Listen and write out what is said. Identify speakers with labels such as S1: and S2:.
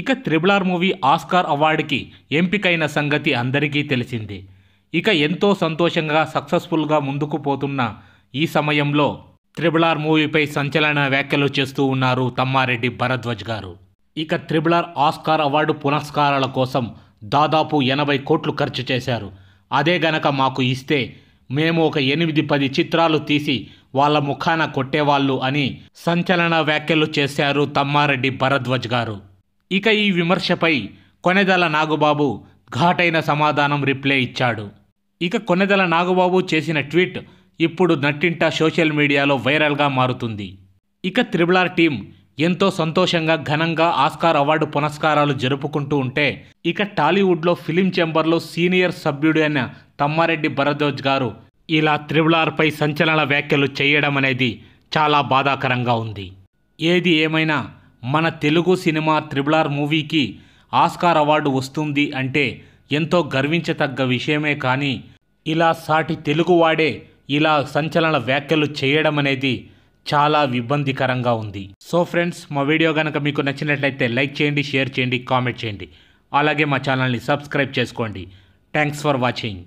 S1: ఇక త్రిబులార్ movie Oscar అవార్డుకి ఎంపికైన సంగతి అందరికీ తెలిసిందే ఇక ఎంతో సంతోషంగా సక్సెస్ఫుల్గా ముందుకు పోతున్న ఈ సమయంలో త్రిబులార్ మూవీపై సంచలన వ్యాఖ్యలు చేస్తూ ఉన్నారు తమ్మారెడ్డి భరద్వాజ్ గారు ఇక త్రిబులార్ ఆస్కార్ అవార్డు పునస్కారాల కోసం దాదాపు ఎనభై కోట్లు ఖర్చు చేశారు అదే గనక మాకు ఇస్తే మేము ఒక ఎనిమిది పది చిత్రాలు తీసి వాళ్ళ ముఖాన కొట్టేవాళ్ళు అని సంచలన వ్యాఖ్యలు చేశారు తమ్మారెడ్డి భరద్వాజ్ గారు ఇక ఈ విమర్శపై కొనెదల నాగబాబు ఘాటైన సమాధానం రిప్లై ఇచ్చాడు ఇక కొనెదల నాగబాబు చేసిన ట్వీట్ ఇప్పుడు నట్టింట సోషల్ మీడియాలో వైరల్గా మారుతుంది ఇక త్రిబులార్ టీం ఎంతో సంతోషంగా ఘనంగా ఆస్కార్ అవార్డు పునస్కారాలు జరుపుకుంటూ ఉంటే ఇక టాలీవుడ్లో ఫిలిం చెంబర్లో సీనియర్ సభ్యుడు అయిన తమ్మారెడ్డి భరద్వాజ్ గారు ఇలా త్రిబులార్పై సంచలన వ్యాఖ్యలు చేయడం అనేది చాలా బాధాకరంగా ఉంది ఏది ఏమైనా మన తెలుగు సినిమా త్రిబులార్ మూవీకి ఆస్కార్ అవార్డు వస్తుంది అంటే ఎంతో గర్వించతగ్గ విషయమే కానీ ఇలా సాటి తెలుగు వాడే ఇలా సంచలన వ్యాఖ్యలు చేయడం అనేది చాలా ఇబ్బందికరంగా ఉంది సో ఫ్రెండ్స్ మా వీడియో కనుక మీకు నచ్చినట్లయితే లైక్ చేయండి షేర్ చేయండి కామెంట్ చేయండి అలాగే మా ఛానల్ని సబ్స్క్రైబ్ చేసుకోండి థ్యాంక్స్ ఫర్ వాచింగ్